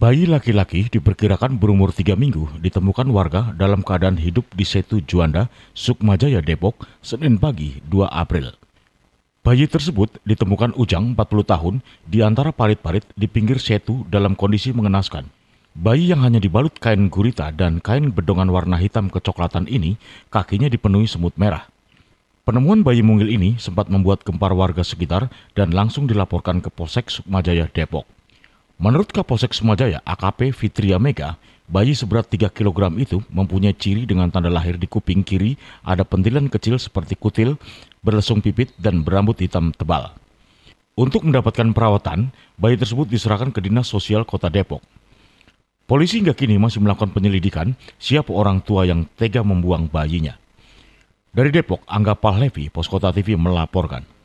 Bayi laki-laki diperkirakan berumur tiga minggu ditemukan warga dalam keadaan hidup di Setu Juanda, Sukmajaya, Depok, Senin pagi 2 April. Bayi tersebut ditemukan Ujang 40 tahun di antara parit-parit di pinggir setu dalam kondisi mengenaskan. Bayi yang hanya dibalut kain gurita dan kain bedongan warna hitam kecoklatan ini kakinya dipenuhi semut merah. Penemuan bayi mungil ini sempat membuat gempar warga sekitar dan langsung dilaporkan ke Polsek Sukmajaya Depok. Menurut Kapolsek Semajaya AKP Fitria Mega, bayi seberat 3 kg itu mempunyai ciri dengan tanda lahir di kuping kiri ada pentilan kecil seperti kutil, berlesung pipit, dan berambut hitam tebal. Untuk mendapatkan perawatan, bayi tersebut diserahkan ke Dinas Sosial Kota Depok. Polisi hingga kini masih melakukan penyelidikan siapa orang tua yang tega membuang bayinya. Dari Depok, Angga Pahlevi, Poskota TV melaporkan.